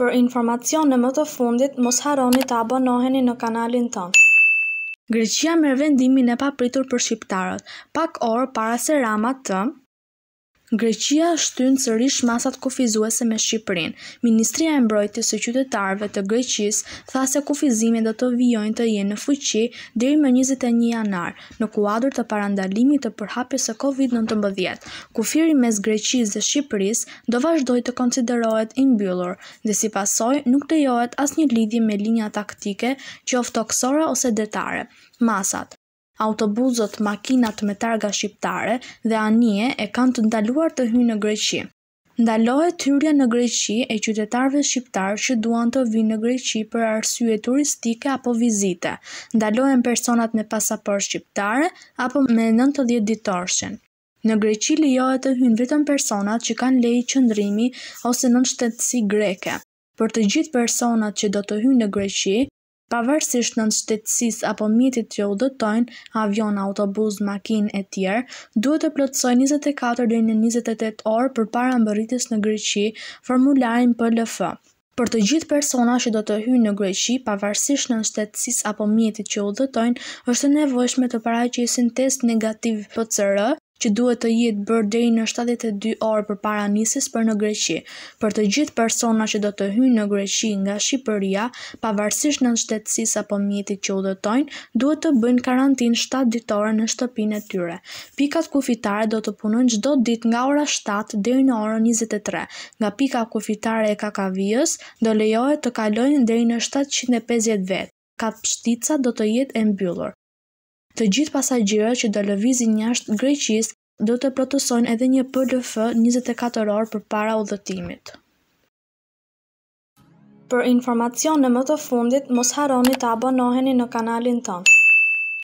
Për informacione më të fundit, mos haroni të abonoheni në kanalin tonë. Greqia merë vendimin e papritur për shqiptarët, pak orë para se rama të... Greqia shtyn sërish masat kufizuese me Shqiprin. Ministria e mbrojtës së qytetarve të Greqis tha se kufizime dhe të vijojnë të jenë në fuqi dhe i më 21 janar në kuadrë të parandalimit të përhapjes së Covid-19. Kufiri mes Greqis dhe Shqipëris do vazhdoj të konsiderohet imbyllur dhe si pasoj nuk të johet as një lidhje me linja taktike që oftoksore ose detare. Masat. Autobuzët, makinat me targa shqiptare dhe anije e kanë të ndaluar të hynë në Greqi. Ndalohet hyrja në Greqi e qytetarëve shqiptarë që duan të vinë në Greqi për arsye turistike apo vizite. Ndalohen personat me pasaportë shqiptare apo me 90 ditorshën. Në Greqi lejohet të hyjnë vetëm personat që kanë lejë qëndrimi ose nënshtetësi greke. Për të gjithë personat që do të hyjnë në Greqi, pavarësisht në shtetësis apo mjetit që u dëtojnë, avion, autobus, makin e tjerë, duhet të plotsoj 24 dhe në 28 orë për para në Greqi, formularin për LF. Për të gjithë persona që do të hyjnë në Greqi, pavarësisht në shtetësis apo mjetit që u dëtojnë, është nevojshme të paraqesin test negativ PCR që duhet të jetë bërë deri në 72 orë për para për në Greqi, për të gjithë persona që do të hynë në Greqi nga Shqipëria, pavarësisht në shtetësisë apo mjetit që udhëtojnë, duhet të bëjnë karantin 7 ditore në shtëpin e tyre. Pikat kufitare do të punën çdo dit nga ora 7 deri në orën 23, nga pika kufitare e kakavijës do lejohet të kalojnë deri në 750 vetë. Kat pështica do të jetë e mbyllur të gjithë pasajgjire që do lëvizin jashtë greqis do të protosojnë edhe një për 24 orë për para Për informacion në më të fundit, mos haroni të abonoheni në kanalin tonë.